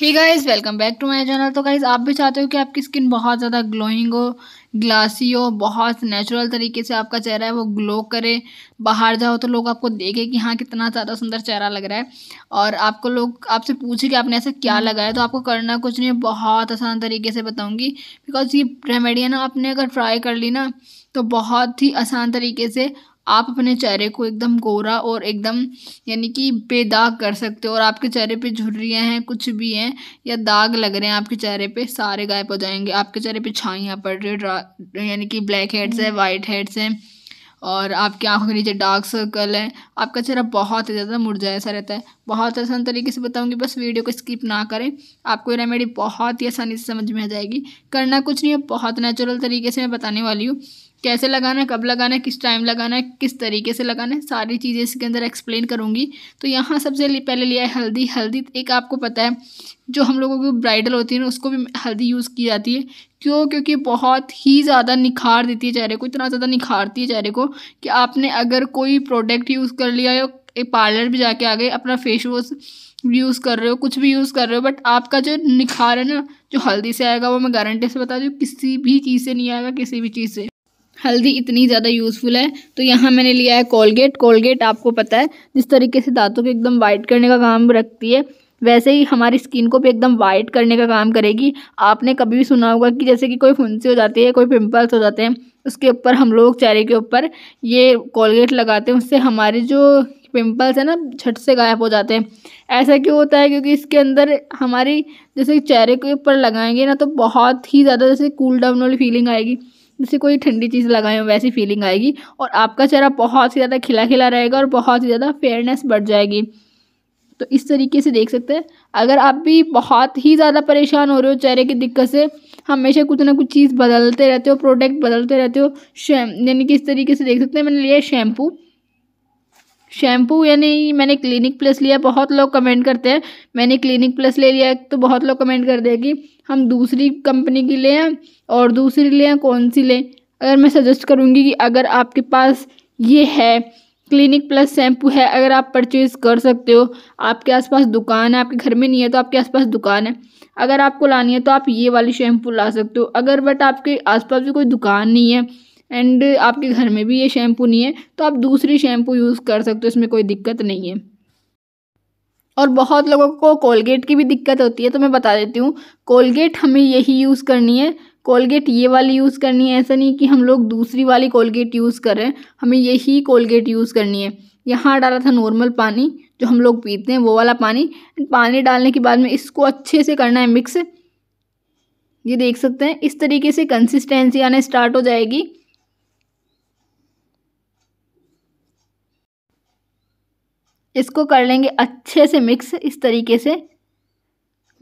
He guys welcome back to my channel तो guys आप भी चाहते हो कि आपकी स्किन बहुत ज़्यादा ग्लोइंग हो ग्लासी हो बहुत नेचुरल तरीके से आपका चेहरा है वो ग्लो करे बाहर जाओ तो लोग आपको देखें कि हाँ कितना ज़्यादा सुंदर चेहरा लग रहा है और आपको लोग आपसे पूछे कि आपने ऐसा क्या हम्म। लगाया तो आपको करना कुछ नहीं बहुत आसान तरीके से बताऊँगी बिकॉज ये रेमेडी है ना आपने अगर ट्राई कर ली ना तो बहुत ही आसान तरीके से आप अपने चेहरे को एकदम गोरा और एकदम यानी कि बेदाग कर सकते हो और आपके चेहरे पे झुर्रियाँ हैं कुछ भी हैं या दाग लग रहे हैं आपके चेहरे पे सारे गायब हो जाएंगे आपके चेहरे पे छाइयाँ पड़ रही है यानी कि ब्लैक हेड्स है हम्म। वाइट हेड्स हैं और आपकी आंखों के नीचे डार्क सर्कल है आपका चेहरा बहुत ही ज़्यादा मुरझा ऐसा रहता है बहुत आसान तरीके से बताऊंगी बस वीडियो को स्किप ना करें आपको रेमेडी बहुत ही आसानी से समझ में आ जाएगी करना कुछ नहीं है बहुत नेचुरल तरीके से मैं बताने वाली हूँ कैसे लगाना है कब लगाना है किस टाइम लगाना है किस तरीके से लगाना है सारी चीज़ें इसके अंदर एक्सप्लेन करूँगी तो यहाँ सबसे पहले लिया है हल्दी हल्दी एक आपको पता है जो हम लोगों की ब्राइडल होती है ना उसको भी हल्दी यूज़ की जाती है क्यों क्योंकि बहुत ही ज़्यादा निखार देती है चेहरे को इतना ज़्यादा निखारती है चेहरे को कि आपने अगर कोई प्रोडक्ट यूज़ कर लिया या एक पार्लर भी जाके आ गए अपना फेस वॉश यूज़ कर रहे हो कुछ भी यूज़ कर रहे हो बट आपका जो निखार है ना जो हल्दी से आएगा वो मैं गारंटी से बता दूँ किसी भी चीज़ से नहीं आएगा किसी भी चीज़ से हल्दी इतनी ज़्यादा यूज़फुल है तो यहाँ मैंने लिया है कोलगेट कोलगेट आपको पता है जिस तरीके से दांतों को एकदम वाइट करने का काम रखती है वैसे ही हमारी स्किन को भी एकदम वाइट करने का काम करेगी आपने कभी भी सुना होगा कि जैसे कि कोई फुंसी हो जाती है कोई पिंपल्स हो जाते हैं उसके ऊपर हम लोग चेहरे के ऊपर ये कोलगेट लगाते हैं उससे हमारे जो पिंपल्स है ना छट से गायब हो जाते हैं ऐसा क्यों होता है क्योंकि इसके अंदर हमारी जैसे चेहरे के ऊपर लगाएंगे ना तो बहुत ही ज़्यादा जैसे कूल डाउन वाली फीलिंग आएगी जैसे कोई ठंडी चीज़ लगाए हो वैसी फीलिंग आएगी और आपका चेहरा बहुत ही ज़्यादा खिला खिला रहेगा और बहुत ही ज़्यादा फेयरनेस बढ़ जाएगी तो इस तरीके से देख सकते हैं अगर आप भी बहुत ही ज़्यादा परेशान हो रहे हो चेहरे की दिक्कत से हमेशा कुछ ना कुछ चीज़ बदलते रहते हो प्रोडक्ट बदलते रहते हो शैम यानी कि इस तरीके से देख सकते हैं मैंने लिया शैम्पू शैम्पू यानी मैंने क्लिनिक प्लस लिया बहुत लोग कमेंट करते हैं मैंने क्लिनिक प्लस ले लिया तो बहुत लोग कमेंट कर दे कि हम दूसरी कंपनी की लें और दूसरी लें कौन सी लें अगर मैं सजेस्ट करूँगी कि अगर आपके पास ये है क्लिनिक प्लस शैम्पू है अगर आप परचेज़ कर सकते हो आपके आसपास दुकान है आपके घर में नहीं है तो आपके आसपास दुकान है अगर आपको लानी है तो आप ये वाली शैम्पू ला सकते हो अगर बट आपके आसपास भी कोई दुकान नहीं है एंड आपके घर में भी ये शैम्पू नहीं है तो आप दूसरी शैम्पू यूज़ कर सकते हो इसमें कोई दिक्कत नहीं है और बहुत लोगों को कोलगेट की भी दिक्कत होती है तो मैं बता देती हूँ कोलगेट हमें यही यूज़ करनी है कोलगेट ये वाली यूज़ करनी है ऐसा नहीं कि हम लोग दूसरी वाली कोलगेट यूज़ करें हमें यही कोलगेट यूज़ करनी है यहाँ डाला था नॉर्मल पानी जो हम लोग पीते हैं वो वाला पानी पानी डालने के बाद में इसको अच्छे से करना है मिक्स ये देख सकते हैं इस तरीके से कंसिस्टेंसी आना स्टार्ट हो जाएगी इसको कर लेंगे अच्छे से मिक्स इस तरीके से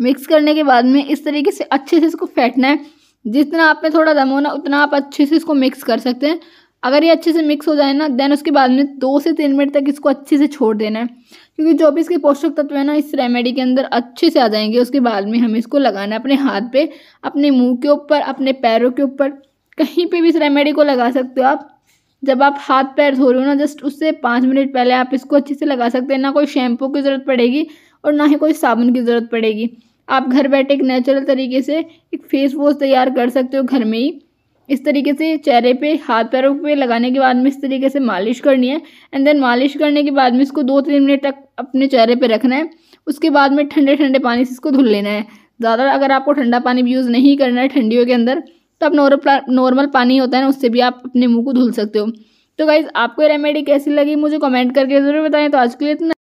मिक्स करने के बाद में इस तरीके से अच्छे से इसको फेंटना है जितना आप में थोड़ा दम होना उतना आप अच्छे से इसको मिक्स कर सकते हैं अगर ये अच्छे से मिक्स हो जाए ना देन उसके बाद में दो से तीन मिनट तक इसको अच्छे से छोड़ देना है क्योंकि जो भी इसके पोषक तत्व है ना इस रेमेडी के अंदर अच्छे से आ जाएंगे उसके बाद में हमें इसको लगाना है अपने हाथ पे अपने मुंह के ऊपर अपने पैरों के ऊपर कहीं पे भी इस रेमेडी को लगा सकते हो आप जब आप हाथ पैर धो रहे हो ना जस्ट उससे पाँच मिनट पहले आप इसको अच्छे से लगा सकते हैं ना कोई शैम्पू की ज़रूरत पड़ेगी और ना ही कोई साबुन की ज़रूरत पड़ेगी आप घर बैठे एक नेचुरल तरीके से एक फेस वॉश तैयार कर सकते हो घर में ही इस तरीके से चेहरे पे हाथ पैरों पे लगाने के बाद में इस तरीके से मालिश करनी है एंड देन मालिश करने के बाद में इसको दो तीन मिनट तक अपने चेहरे पे रखना है उसके बाद में ठंडे ठंडे पानी से इसको धुल लेना है ज़्यादा अगर आपको ठंडा पानी भी यूज़ नहीं करना है ठंडियों के अंदर तो आप नॉर्मल नॉर्मल पानी होता है ना उससे भी आप अपने मुंह को धुल सकते हो तो गाइज़ आपको ये रेमेडी कैसी लगी मुझे कमेंट करके ज़रूर बताएं तो आज के लिए इतना